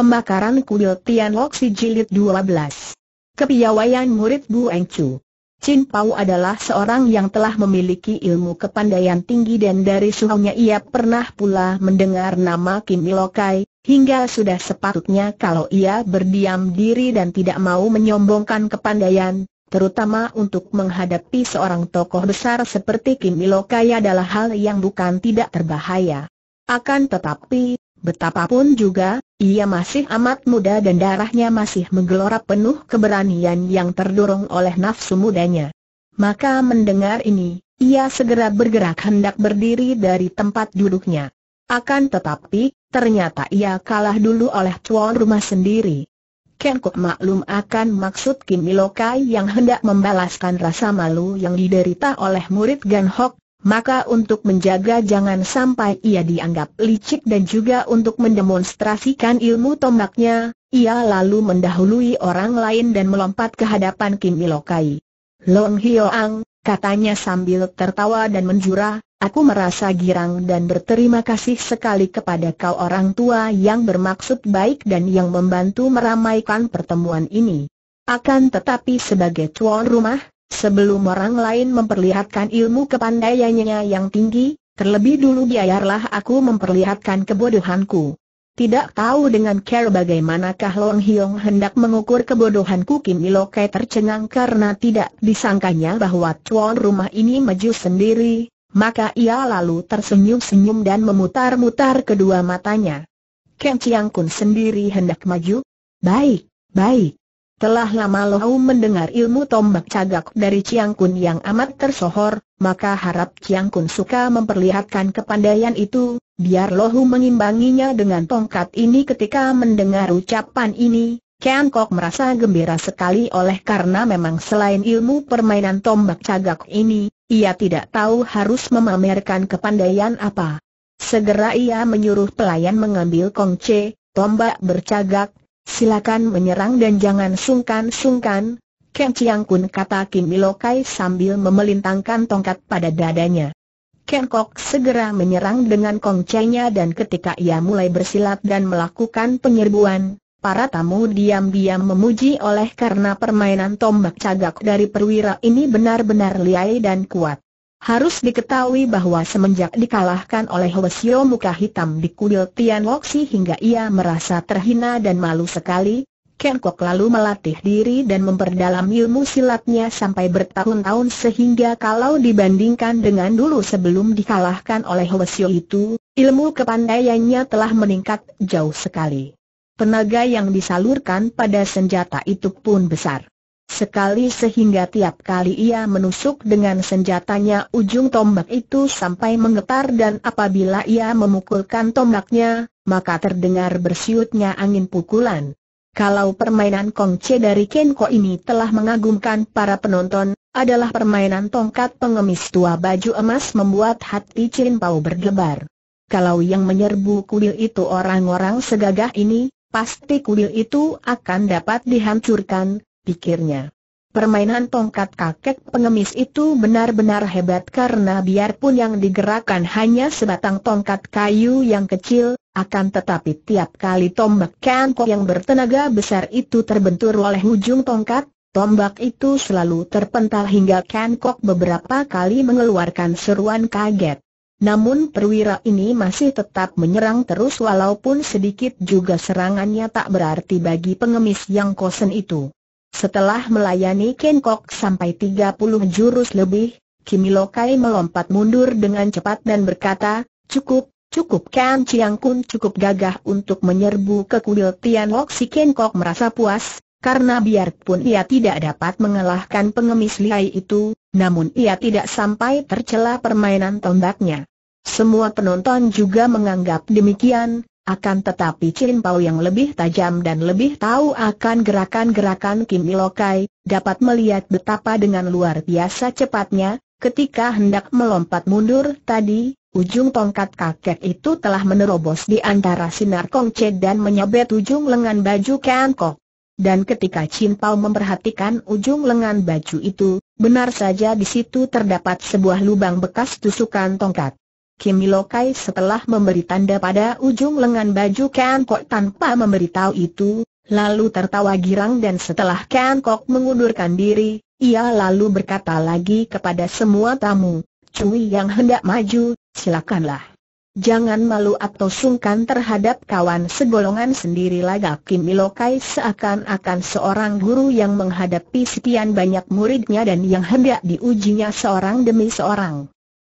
Pembakaran Kuil Tianlok Si Jilid 12 Kepiawaian Murid Bu Chu Chin Pau adalah seorang yang telah memiliki ilmu kepandaian tinggi dan dari suhunya ia pernah pula mendengar nama Kim Ilokai, hingga sudah sepatutnya kalau ia berdiam diri dan tidak mau menyombongkan kepandaian, terutama untuk menghadapi seorang tokoh besar seperti Kim Ilokai adalah hal yang bukan tidak terbahaya. Akan tetapi, Betapapun juga, ia masih amat muda dan darahnya masih menggelora penuh keberanian yang terdorong oleh nafsu mudanya. Maka mendengar ini, ia segera bergerak hendak berdiri dari tempat duduknya. Akan tetapi, ternyata ia kalah dulu oleh tuan rumah sendiri. Ken Kuk maklum akan maksud Kim Ilokai yang hendak membalaskan rasa malu yang diderita oleh murid Gan Hok, maka untuk menjaga jangan sampai ia dianggap licik dan juga untuk mendemonstrasikan ilmu tombaknya, ia lalu mendahului orang lain dan melompat ke hadapan Kim Ilokai. Long Ang, katanya sambil tertawa dan menjurah, aku merasa girang dan berterima kasih sekali kepada kau orang tua yang bermaksud baik dan yang membantu meramaikan pertemuan ini. Akan tetapi sebagai tuan rumah, Sebelum orang lain memperlihatkan ilmu kepandaiannya yang tinggi, terlebih dulu biarlah aku memperlihatkan kebodohanku. Tidak tahu dengan care bagaimanakah Long Hiong hendak mengukur kebodohanku Kim Ilokai tercengang karena tidak disangkanya bahwa tuan rumah ini maju sendiri, maka ia lalu tersenyum-senyum dan memutar-mutar kedua matanya. Ken Chiang Kun sendiri hendak maju? Baik, baik. Telah lama Lohau mendengar ilmu tombak cagak dari Chiang Kun yang amat tersohor, maka harap Chiang Kun suka memperlihatkan kepandaian itu, biar Lohau mengimbanginya dengan tongkat ini ketika mendengar ucapan ini. Kian Kok merasa gembira sekali oleh karena memang selain ilmu permainan tombak cagak ini, ia tidak tahu harus memamerkan kepandaian apa. Segera ia menyuruh pelayan mengambil kongce, tombak bercagak, Silakan menyerang dan jangan sungkan-sungkan, Ken Chiang Kun kata Kim Ilokai sambil memelintangkan tongkat pada dadanya. Ken Kok segera menyerang dengan kongcengnya dan ketika ia mulai bersilat dan melakukan penyerbuan, para tamu diam-diam memuji oleh karena permainan tombak cagak dari perwira ini benar-benar liai dan kuat. Harus diketahui bahwa semenjak dikalahkan oleh Hwasyo muka hitam di kuil Tian Loksi hingga ia merasa terhina dan malu sekali, Ken Kok lalu melatih diri dan memperdalam ilmu silatnya sampai bertahun-tahun sehingga kalau dibandingkan dengan dulu sebelum dikalahkan oleh Hwasyo itu, ilmu kepandaiannya telah meningkat jauh sekali. Tenaga yang disalurkan pada senjata itu pun besar sekali sehingga tiap kali ia menusuk dengan senjatanya ujung tombak itu sampai menggetar dan apabila ia memukulkan tombaknya, maka terdengar bersiutnya angin pukulan. Kalau permainan Kongce dari Kenko ini telah mengagumkan para penonton, adalah permainan tongkat pengemis tua baju emas membuat hati Chin Pau berdebar. Kalau yang menyerbu kuil itu orang-orang segagah ini, pasti kuil itu akan dapat dihancurkan, pikirnya. Permainan tongkat kakek pengemis itu benar-benar hebat karena biarpun yang digerakkan hanya sebatang tongkat kayu yang kecil, akan tetapi tiap kali tombak kanko yang bertenaga besar itu terbentur oleh ujung tongkat, tombak itu selalu terpental hingga Kankok beberapa kali mengeluarkan seruan kaget. Namun perwira ini masih tetap menyerang terus walaupun sedikit juga serangannya tak berarti bagi pengemis yang kosen itu. Setelah melayani Ken Kok sampai 30 jurus lebih, Kimilokai melompat mundur dengan cepat dan berkata, cukup, cukup Kan Chiang Kun cukup gagah untuk menyerbu ke kuil Tian Lok si Ken merasa puas, karena biarpun ia tidak dapat mengalahkan pengemis liai itu, namun ia tidak sampai tercela permainan tombaknya. Semua penonton juga menganggap demikian, akan tetapi Chin Pao yang lebih tajam dan lebih tahu akan gerakan-gerakan Kim Ilokai, dapat melihat betapa dengan luar biasa cepatnya, ketika hendak melompat mundur tadi, ujung tongkat kakek itu telah menerobos di antara sinar Che dan menyabet ujung lengan baju Kan Kok. Dan ketika Chin Pao memperhatikan ujung lengan baju itu, benar saja di situ terdapat sebuah lubang bekas tusukan tongkat. Kim Lokai setelah memberi tanda pada ujung lengan baju Kan Kok tanpa memberitahu itu, lalu tertawa girang dan setelah Kan Kok mengundurkan diri, ia lalu berkata lagi kepada semua tamu, Cui yang hendak maju, silakanlah. Jangan malu atau sungkan terhadap kawan segolongan sendiri lagi." Kim seakan-akan seorang guru yang menghadapi sekian banyak muridnya dan yang hendak diujinya seorang demi seorang.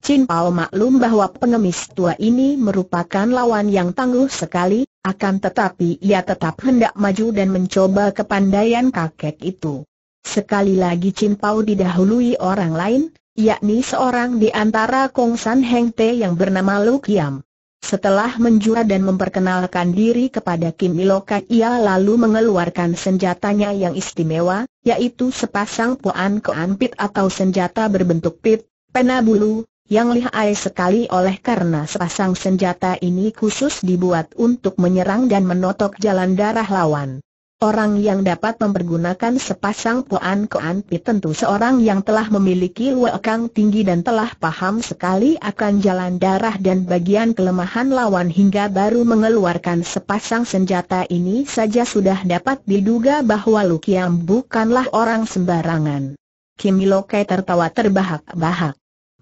Chin Pao maklum bahwa pengemis tua ini merupakan lawan yang tangguh sekali, akan tetapi ia tetap hendak maju dan mencoba kepandaian kakek itu. Sekali lagi Chin Pao didahului orang lain, yakni seorang di antara Kong San Heng Te yang bernama Lu Kiam. Setelah menjual dan memperkenalkan diri kepada Kim Iloka ia lalu mengeluarkan senjatanya yang istimewa, yaitu sepasang puan keanpit atau senjata berbentuk pit, pena bulu, yang lihai sekali oleh karena sepasang senjata ini khusus dibuat untuk menyerang dan menotok jalan darah lawan. Orang yang dapat mempergunakan sepasang puan koan pi tentu seorang yang telah memiliki wekang tinggi dan telah paham sekali akan jalan darah dan bagian kelemahan lawan hingga baru mengeluarkan sepasang senjata ini saja sudah dapat diduga bahwa Lukiam bukanlah orang sembarangan. Kim Lokai tertawa terbahak-bahak.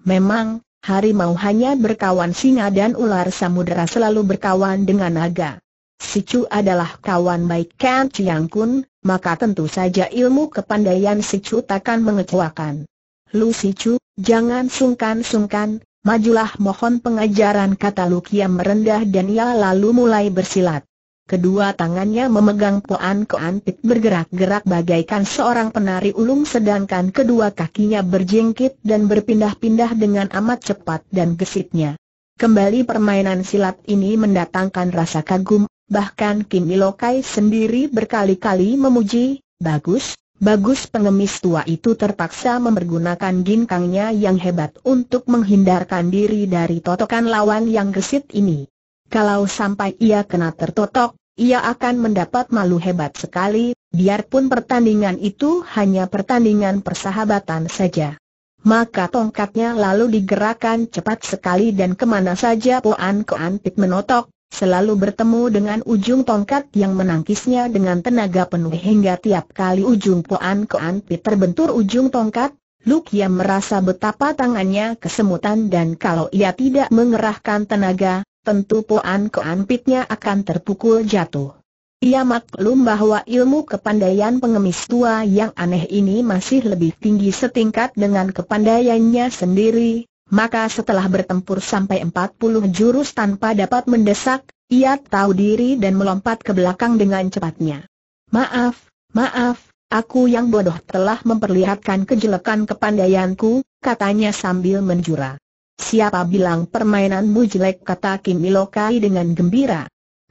Memang, harimau hanya berkawan singa dan ular samudera selalu berkawan dengan naga. Si Chu adalah kawan baik Kan Chiang Kun, maka tentu saja ilmu kepandaian Si Chu takkan mengecewakan. Lu Si Chu, jangan sungkan-sungkan, majulah mohon pengajaran kata Lukia merendah dan ia lalu mulai bersilat. Kedua tangannya memegang Poan Koan bergerak-gerak bagaikan seorang penari ulung sedangkan kedua kakinya berjengkit dan berpindah-pindah dengan amat cepat dan gesitnya. Kembali permainan silat ini mendatangkan rasa kagum, bahkan Kim Ilokai sendiri berkali-kali memuji, bagus, bagus pengemis tua itu terpaksa mempergunakan ginkangnya yang hebat untuk menghindarkan diri dari totokan lawan yang gesit ini. Kalau sampai ia kena tertotok, ia akan mendapat malu hebat sekali, biarpun pertandingan itu hanya pertandingan persahabatan saja. Maka tongkatnya lalu digerakkan cepat sekali dan kemana saja Poan Pit menotok, selalu bertemu dengan ujung tongkat yang menangkisnya dengan tenaga penuh hingga tiap kali ujung Poan Pit terbentur ujung tongkat, Lukia merasa betapa tangannya kesemutan dan kalau ia tidak mengerahkan tenaga, tentu Poan keampitnya akan terpukul jatuh. Ia maklum bahwa ilmu kepandaian pengemis tua yang aneh ini masih lebih tinggi setingkat dengan kepandaiannya sendiri, maka setelah bertempur sampai 40 jurus tanpa dapat mendesak, ia tahu diri dan melompat ke belakang dengan cepatnya. Maaf, maaf, aku yang bodoh telah memperlihatkan kejelekan kepandaianku, katanya sambil menjura. Siapa bilang permainanmu jelek kata Kim Ilokai dengan gembira.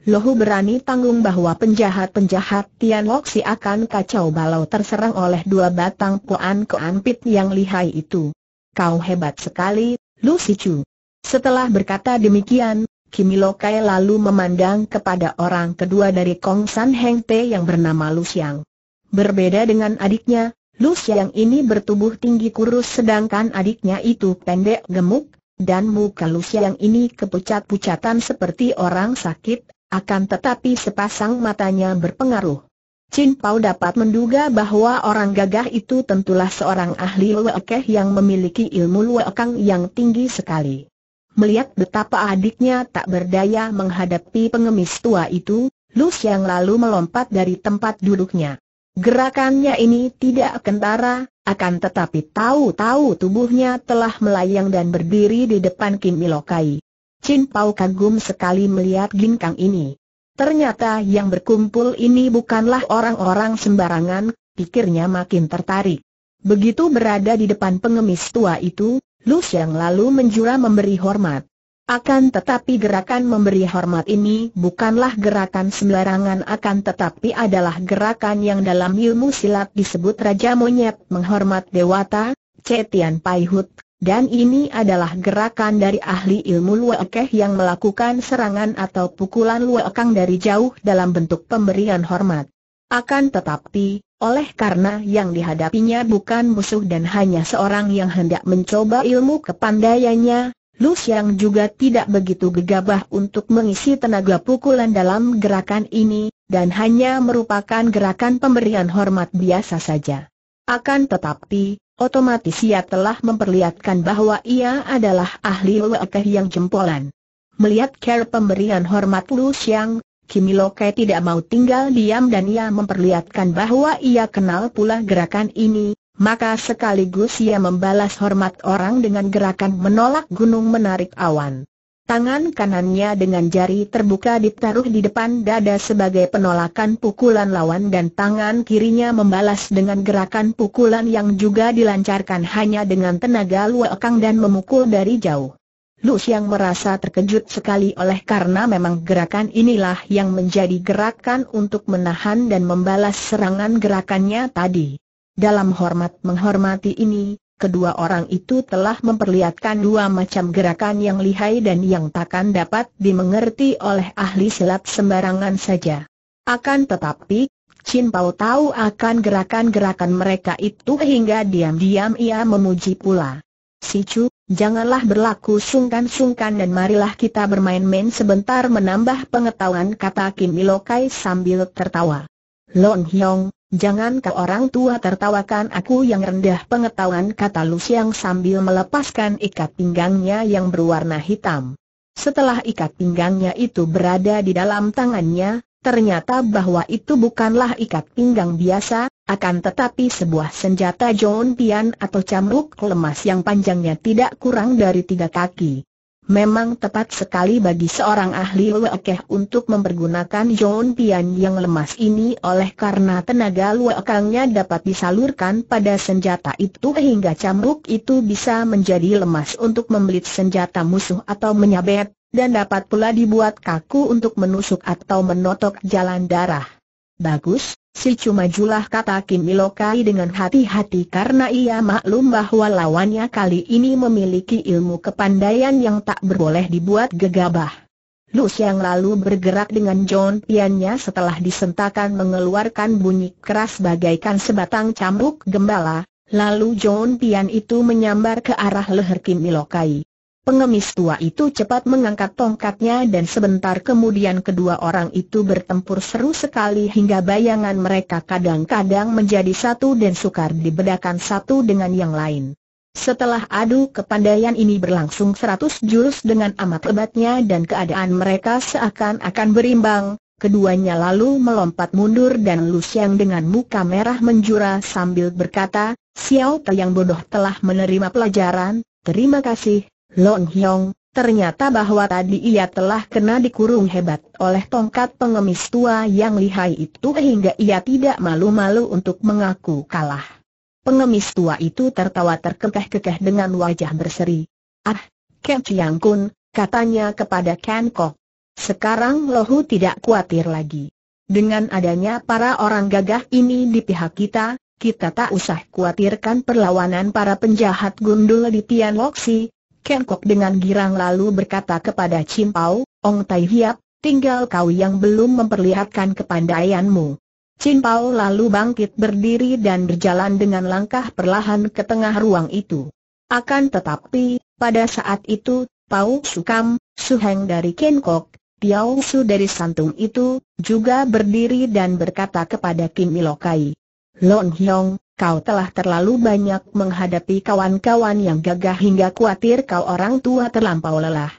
Lohu berani tanggung bahwa penjahat-penjahat Tian Loksi akan kacau balau terserang oleh dua batang puan keampit yang lihai itu. Kau hebat sekali, Lu Sichu. Setelah berkata demikian, Kim Ilokai lalu memandang kepada orang kedua dari Kong San Heng Te yang bernama Lu Siang. Berbeda dengan adiknya, Lu Xiang ini bertubuh tinggi kurus sedangkan adiknya itu pendek gemuk, dan muka Lu Xiang ini kepucat-pucatan seperti orang sakit, akan tetapi sepasang matanya berpengaruh. Chin Pao dapat menduga bahwa orang gagah itu tentulah seorang ahli Luekeh yang memiliki ilmu Luekang yang tinggi sekali. Melihat betapa adiknya tak berdaya menghadapi pengemis tua itu, Lu Xiang lalu melompat dari tempat duduknya. Gerakannya ini tidak kentara, akan tetapi tahu-tahu tubuhnya telah melayang dan berdiri di depan Kim Ilokai. Chin Pau kagum sekali melihat ginkang ini. Ternyata yang berkumpul ini bukanlah orang-orang sembarangan, pikirnya makin tertarik. Begitu berada di depan pengemis tua itu, Lu Xiang lalu menjura memberi hormat. Akan tetapi gerakan memberi hormat ini bukanlah gerakan sembarangan akan tetapi adalah gerakan yang dalam ilmu silat disebut Raja Monyet menghormat Dewata, Cetian Paihut, dan ini adalah gerakan dari ahli ilmu Luekeh yang melakukan serangan atau pukulan Luekang dari jauh dalam bentuk pemberian hormat. Akan tetapi, oleh karena yang dihadapinya bukan musuh dan hanya seorang yang hendak mencoba ilmu kepandaiannya, Lu Xiang juga tidak begitu gegabah untuk mengisi tenaga pukulan dalam gerakan ini, dan hanya merupakan gerakan pemberian hormat biasa saja. Akan tetapi, otomatis ia telah memperlihatkan bahwa ia adalah ahli wakah yang jempolan. Melihat care pemberian hormat Lu Xiang, Kimi Loke tidak mau tinggal diam dan ia memperlihatkan bahwa ia kenal pula gerakan ini, maka sekaligus ia membalas hormat orang dengan gerakan menolak gunung menarik awan. Tangan kanannya dengan jari terbuka ditaruh di depan dada sebagai penolakan pukulan lawan dan tangan kirinya membalas dengan gerakan pukulan yang juga dilancarkan hanya dengan tenaga luakang dan memukul dari jauh. Lu yang merasa terkejut sekali oleh karena memang gerakan inilah yang menjadi gerakan untuk menahan dan membalas serangan gerakannya tadi. Dalam hormat menghormati ini, kedua orang itu telah memperlihatkan dua macam gerakan yang lihai dan yang takkan dapat dimengerti oleh ahli silat sembarangan saja. Akan tetapi, Chin Pao tahu akan gerakan-gerakan mereka itu hingga diam-diam ia memuji pula. Si Chu, janganlah berlaku sungkan-sungkan dan marilah kita bermain-main sebentar menambah pengetahuan kata Kim Ilokai sambil tertawa. Long Hyong, Jangan ke orang tua tertawakan aku yang rendah pengetahuan kata Lusiang sambil melepaskan ikat pinggangnya yang berwarna hitam. Setelah ikat pinggangnya itu berada di dalam tangannya, ternyata bahwa itu bukanlah ikat pinggang biasa, akan tetapi sebuah senjata John Pian atau camruk lemas yang panjangnya tidak kurang dari tiga kaki. Memang tepat sekali bagi seorang ahli Luekeh untuk mempergunakan Yon Pian yang lemas ini oleh karena tenaga Luekangnya dapat disalurkan pada senjata itu hingga cambuk itu bisa menjadi lemas untuk membelit senjata musuh atau menyabet, dan dapat pula dibuat kaku untuk menusuk atau menotok jalan darah. Bagus, Si cuma cumajulah kata Kim Ilokai dengan hati-hati karena ia maklum bahwa lawannya kali ini memiliki ilmu kepandaian yang tak berboleh dibuat gegabah. Lus yang lalu bergerak dengan John Piannya setelah disentakan mengeluarkan bunyi keras bagaikan sebatang cambuk gembala, lalu John Pian itu menyambar ke arah leher Kim Ilokai. Pengemis tua itu cepat mengangkat tongkatnya dan sebentar kemudian kedua orang itu bertempur seru sekali hingga bayangan mereka kadang-kadang menjadi satu dan sukar dibedakan satu dengan yang lain. Setelah adu kepandaian ini berlangsung seratus jurus dengan amat lebatnya dan keadaan mereka seakan-akan berimbang, keduanya lalu melompat mundur dan Lusiang dengan muka merah menjura sambil berkata, Xiao Te yang bodoh telah menerima pelajaran, terima kasih, Lon Hyong, ternyata bahwa tadi ia telah kena dikurung hebat oleh tongkat pengemis tua yang lihai itu hingga ia tidak malu-malu untuk mengaku kalah. Pengemis tua itu tertawa terkekeh-kekeh dengan wajah berseri. Ah, Ken Chiang Kun, katanya kepada Ken Kok. Sekarang Lohu tidak khawatir lagi. Dengan adanya para orang gagah ini di pihak kita, kita tak usah khawatirkan perlawanan para penjahat gundul di Tian Loxi. Ken dengan girang lalu berkata kepada Cimpau, Ong Tai Hiap, tinggal kau yang belum memperlihatkan kepandaianmu. Cimpau lalu bangkit berdiri dan berjalan dengan langkah perlahan ke tengah ruang itu. Akan tetapi, pada saat itu, Pau Sukam, Suheng dari Kenkok, Tiao Su dari Santung itu, juga berdiri dan berkata kepada Kim Ilokai. Long Hyong, kau telah terlalu banyak menghadapi kawan-kawan yang gagah hingga khawatir kau orang tua terlampau lelah.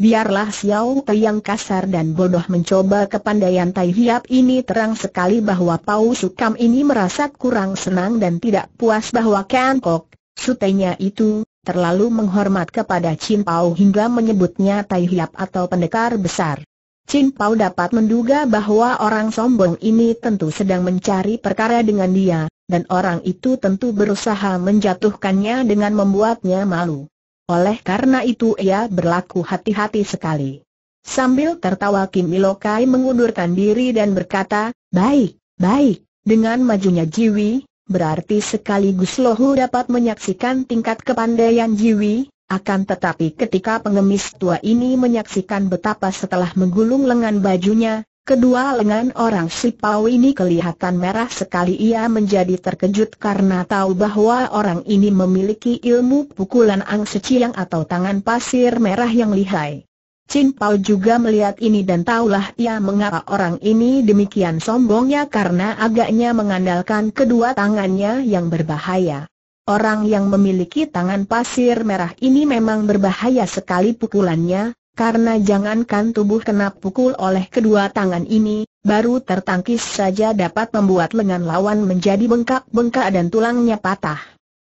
Biarlah Xiao Te yang kasar dan bodoh mencoba kepandaian Tai Hiap ini terang sekali bahwa Pau Sukam ini merasa kurang senang dan tidak puas bahwa Kan Kok, sutenya itu, terlalu menghormat kepada Chin Pau hingga menyebutnya Tai Hiap atau pendekar besar. Chin Pau dapat menduga bahwa orang sombong ini tentu sedang mencari perkara dengan dia, dan orang itu tentu berusaha menjatuhkannya dengan membuatnya malu. Oleh karena itu ia berlaku hati-hati sekali. Sambil tertawa Kim Ilokai mengundurkan diri dan berkata, Baik, baik, dengan majunya Jiwi, berarti sekaligus Lohu dapat menyaksikan tingkat kepandaian Jiwi, akan tetapi ketika pengemis tua ini menyaksikan betapa setelah menggulung lengan bajunya, Kedua lengan orang Sipau ini kelihatan merah sekali ia menjadi terkejut karena tahu bahwa orang ini memiliki ilmu pukulan ang seciang atau tangan pasir merah yang lihai. Chin Pao juga melihat ini dan tahulah ia mengapa orang ini demikian sombongnya karena agaknya mengandalkan kedua tangannya yang berbahaya. Orang yang memiliki tangan pasir merah ini memang berbahaya sekali pukulannya, karena jangankan tubuh kena pukul oleh kedua tangan ini, baru tertangkis saja dapat membuat lengan lawan menjadi bengkak-bengkak dan tulangnya patah.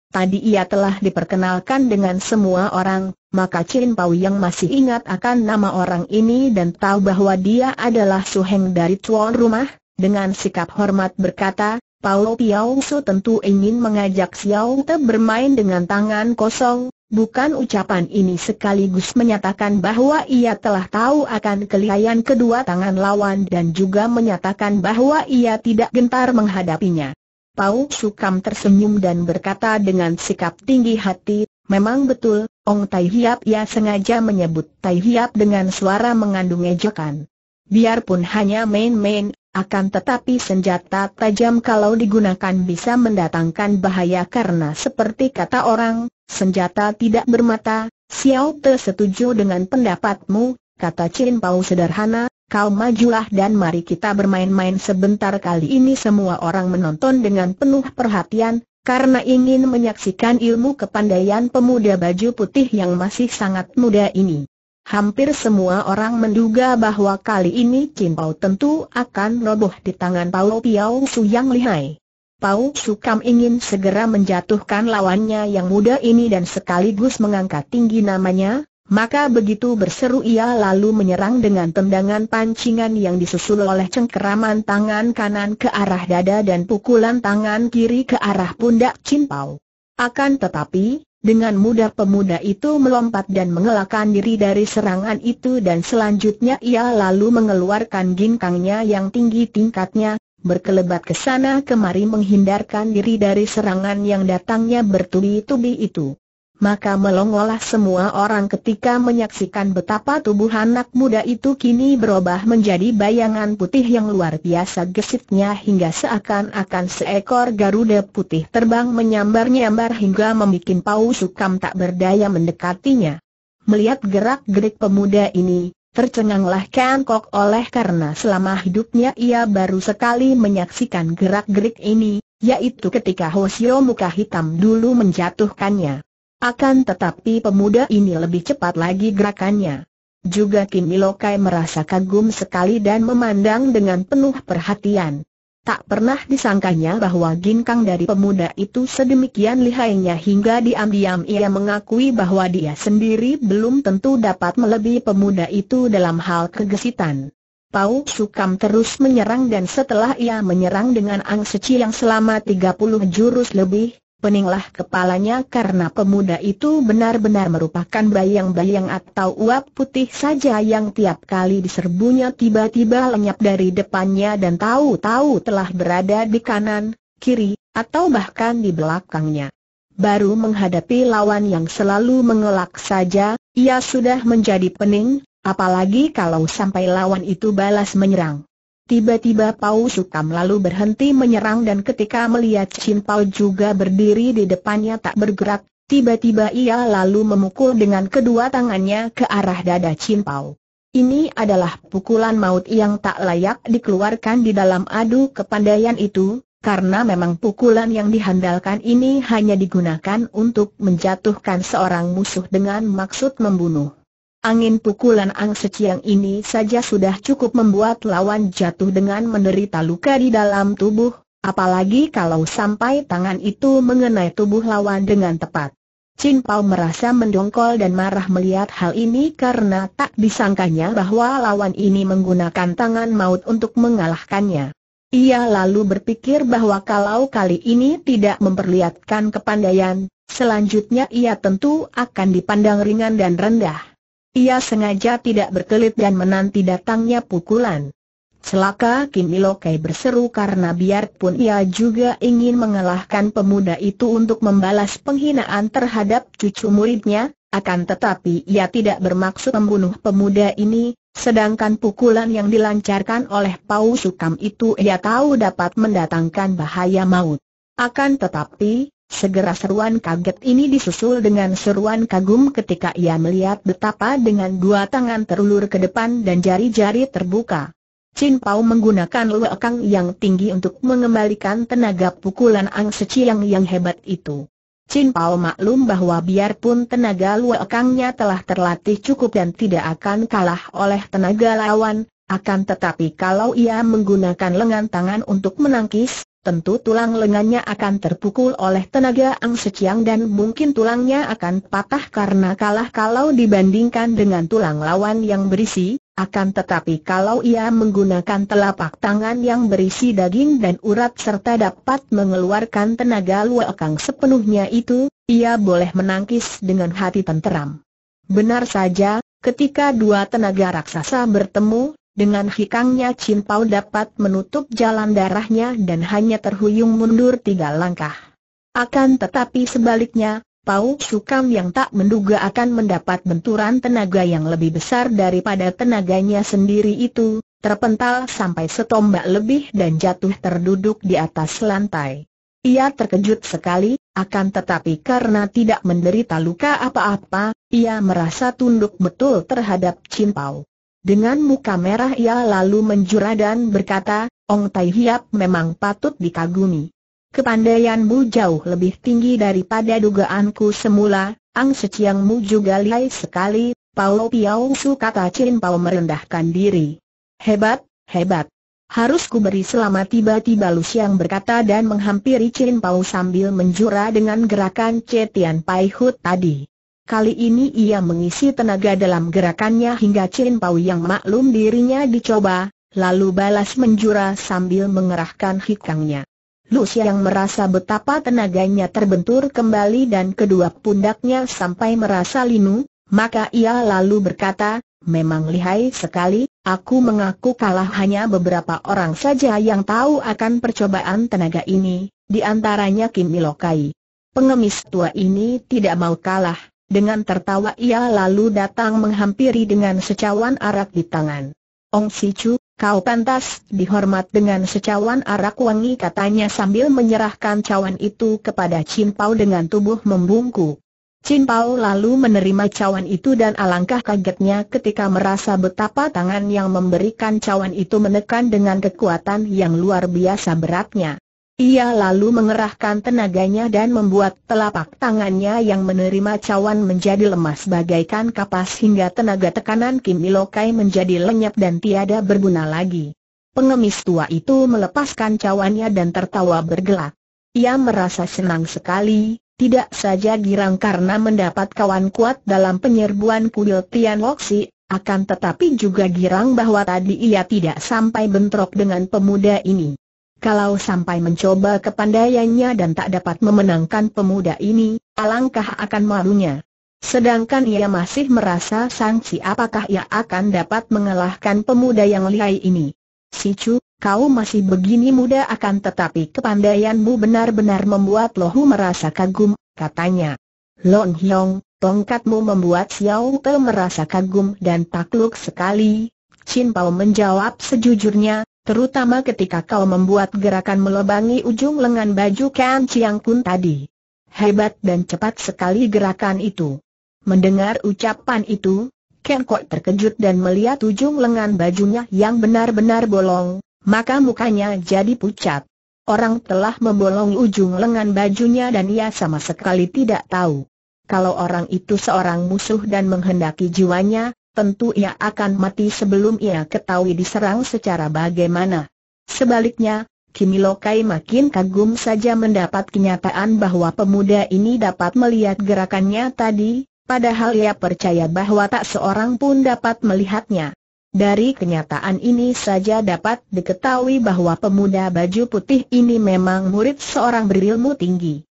Tadi ia telah diperkenalkan dengan semua orang, maka Chin Pau yang masih ingat akan nama orang ini dan tahu bahwa dia adalah suheng dari tuan rumah, dengan sikap hormat berkata, Pau Piao Su tentu ingin mengajak Xiao Te bermain dengan tangan kosong, Bukan ucapan ini sekaligus menyatakan bahwa ia telah tahu akan kelihayan kedua tangan lawan dan juga menyatakan bahwa ia tidak gentar menghadapinya. Pau Sukam tersenyum dan berkata dengan sikap tinggi hati, memang betul, Ong Tai Hiap Ia sengaja menyebut Tai Hiap dengan suara mengandung ejekan. Biarpun hanya main-main, akan tetapi senjata tajam kalau digunakan bisa mendatangkan bahaya karena seperti kata orang, senjata tidak bermata, Xiao Te setuju dengan pendapatmu, kata Chin Pau sederhana, kau majulah dan mari kita bermain-main sebentar kali ini semua orang menonton dengan penuh perhatian, karena ingin menyaksikan ilmu kepandaian pemuda baju putih yang masih sangat muda ini. Hampir semua orang menduga bahwa kali ini Kim Pao tentu akan roboh di tangan Pao Piao Su yang lihai. Pau suka ingin segera menjatuhkan lawannya yang muda ini dan sekaligus mengangkat tinggi namanya, maka begitu berseru ia lalu menyerang dengan tendangan pancingan yang disusul oleh cengkeraman tangan kanan ke arah dada dan pukulan tangan kiri ke arah pundak Kim Pau. Akan tetapi, dengan mudah pemuda itu melompat dan mengelakkan diri dari serangan itu dan selanjutnya ia lalu mengeluarkan ginkangnya yang tinggi tingkatnya, berkelebat ke sana kemari menghindarkan diri dari serangan yang datangnya bertubi-tubi itu maka melongolah semua orang ketika menyaksikan betapa tubuh anak muda itu kini berubah menjadi bayangan putih yang luar biasa gesitnya hingga seakan-akan seekor garuda putih terbang menyambar-nyambar hingga membuat Pau Sukam tak berdaya mendekatinya. Melihat gerak-gerik pemuda ini, tercenganglah Kan Kok oleh karena selama hidupnya ia baru sekali menyaksikan gerak-gerik ini, yaitu ketika Hosio muka hitam dulu menjatuhkannya. Akan tetapi pemuda ini lebih cepat lagi gerakannya. Juga Kim Ilokai merasa kagum sekali dan memandang dengan penuh perhatian. Tak pernah disangkanya bahwa ginkang dari pemuda itu sedemikian lihainya hingga diam-diam ia mengakui bahwa dia sendiri belum tentu dapat melebihi pemuda itu dalam hal kegesitan. Pau Sukam terus menyerang dan setelah ia menyerang dengan Ang yang selama 30 jurus lebih, peninglah kepalanya karena pemuda itu benar-benar merupakan bayang-bayang atau uap putih saja yang tiap kali diserbunya tiba-tiba lenyap dari depannya dan tahu-tahu telah berada di kanan, kiri, atau bahkan di belakangnya. Baru menghadapi lawan yang selalu mengelak saja, ia sudah menjadi pening, apalagi kalau sampai lawan itu balas menyerang. Tiba-tiba Pau Sukam lalu berhenti menyerang dan ketika melihat Chin Pau juga berdiri di depannya tak bergerak, tiba-tiba ia lalu memukul dengan kedua tangannya ke arah dada Chin Pau. Ini adalah pukulan maut yang tak layak dikeluarkan di dalam adu kepandaian itu, karena memang pukulan yang dihandalkan ini hanya digunakan untuk menjatuhkan seorang musuh dengan maksud membunuh. Angin pukulan Ang Seciang ini saja sudah cukup membuat lawan jatuh dengan menderita luka di dalam tubuh, apalagi kalau sampai tangan itu mengenai tubuh lawan dengan tepat. Chin Pao merasa mendongkol dan marah melihat hal ini karena tak disangkanya bahwa lawan ini menggunakan tangan maut untuk mengalahkannya. Ia lalu berpikir bahwa kalau kali ini tidak memperlihatkan kepandaian, selanjutnya ia tentu akan dipandang ringan dan rendah. Ia sengaja tidak berkelit dan menanti datangnya pukulan. Celaka Kim Ilokai berseru karena biarpun ia juga ingin mengalahkan pemuda itu untuk membalas penghinaan terhadap cucu muridnya, akan tetapi ia tidak bermaksud membunuh pemuda ini, sedangkan pukulan yang dilancarkan oleh Pau Sukam itu ia tahu dapat mendatangkan bahaya maut. Akan tetapi, Segera seruan kaget ini disusul dengan seruan kagum ketika ia melihat betapa dengan dua tangan terulur ke depan dan jari-jari terbuka. Chin Pao menggunakan luakang yang tinggi untuk mengembalikan tenaga pukulan Ang Seciang yang hebat itu. Chin Pao maklum bahwa biarpun tenaga luakangnya telah terlatih cukup dan tidak akan kalah oleh tenaga lawan, akan tetapi kalau ia menggunakan lengan tangan untuk menangkis, tentu tulang lengannya akan terpukul oleh tenaga Ang Seciang dan mungkin tulangnya akan patah karena kalah kalau dibandingkan dengan tulang lawan yang berisi, akan tetapi kalau ia menggunakan telapak tangan yang berisi daging dan urat serta dapat mengeluarkan tenaga luakang sepenuhnya itu, ia boleh menangkis dengan hati tenteram. Benar saja, ketika dua tenaga raksasa bertemu, dengan hikangnya Chin Pao dapat menutup jalan darahnya dan hanya terhuyung mundur tiga langkah. Akan tetapi sebaliknya, Pau Sukam yang tak menduga akan mendapat benturan tenaga yang lebih besar daripada tenaganya sendiri itu, terpental sampai setombak lebih dan jatuh terduduk di atas lantai. Ia terkejut sekali, akan tetapi karena tidak menderita luka apa-apa, ia merasa tunduk betul terhadap Chin Pao. Dengan muka merah ia lalu menjura dan berkata, Ong Tai Hiap memang patut dikagumi. Kepandaianmu jauh lebih tinggi daripada dugaanku semula, Ang Seciangmu juga lihai sekali, Pao Piao Su kata Chin Pao merendahkan diri. Hebat, hebat. Harus ku beri selamat tiba-tiba Lu Siang berkata dan menghampiri Chin Pao sambil menjura dengan gerakan Cetian Pai Hut tadi. Kali ini ia mengisi tenaga dalam gerakannya hingga Chin Pau yang maklum dirinya dicoba, lalu balas menjura sambil mengerahkan hikangnya. Lu yang merasa betapa tenaganya terbentur kembali dan kedua pundaknya sampai merasa linu, maka ia lalu berkata, memang lihai sekali, aku mengaku kalah hanya beberapa orang saja yang tahu akan percobaan tenaga ini, di antaranya Kim Ilokai. Pengemis tua ini tidak mau kalah, dengan tertawa ia lalu datang menghampiri dengan secawan arak di tangan. Ong Si Chu, kau pantas dihormat dengan secawan arak wangi katanya sambil menyerahkan cawan itu kepada Chin Pao dengan tubuh membungkuk. Chin Pao lalu menerima cawan itu dan alangkah kagetnya ketika merasa betapa tangan yang memberikan cawan itu menekan dengan kekuatan yang luar biasa beratnya. Ia lalu mengerahkan tenaganya dan membuat telapak tangannya yang menerima cawan menjadi lemas bagaikan kapas hingga tenaga tekanan Kim Ilokai menjadi lenyap dan tiada berguna lagi. Pengemis tua itu melepaskan cawannya dan tertawa bergelak. Ia merasa senang sekali, tidak saja girang karena mendapat kawan kuat dalam penyerbuan kuil Tian Woksi, akan tetapi juga girang bahwa tadi ia tidak sampai bentrok dengan pemuda ini. Kalau sampai mencoba kepandaiannya dan tak dapat memenangkan pemuda ini, alangkah akan malunya. Sedangkan ia masih merasa sangsi apakah ia akan dapat mengalahkan pemuda yang lihai ini. Si Chu, kau masih begini muda akan tetapi kepandaianmu benar-benar membuat Lohu merasa kagum, katanya. Lon Hyong, tongkatmu membuat Xiao Te merasa kagum dan takluk sekali. Chin Pao menjawab sejujurnya, terutama ketika kau membuat gerakan melebangi ujung lengan baju Kan Chiang Kun tadi. Hebat dan cepat sekali gerakan itu. Mendengar ucapan itu, Ken Kok terkejut dan melihat ujung lengan bajunya yang benar-benar bolong, maka mukanya jadi pucat. Orang telah membolong ujung lengan bajunya dan ia sama sekali tidak tahu. Kalau orang itu seorang musuh dan menghendaki jiwanya, tentu ia akan mati sebelum ia ketahui diserang secara bagaimana. Sebaliknya, Kimilokai makin kagum saja mendapat kenyataan bahwa pemuda ini dapat melihat gerakannya tadi, padahal ia percaya bahwa tak seorang pun dapat melihatnya. Dari kenyataan ini saja dapat diketahui bahwa pemuda baju putih ini memang murid seorang berilmu tinggi.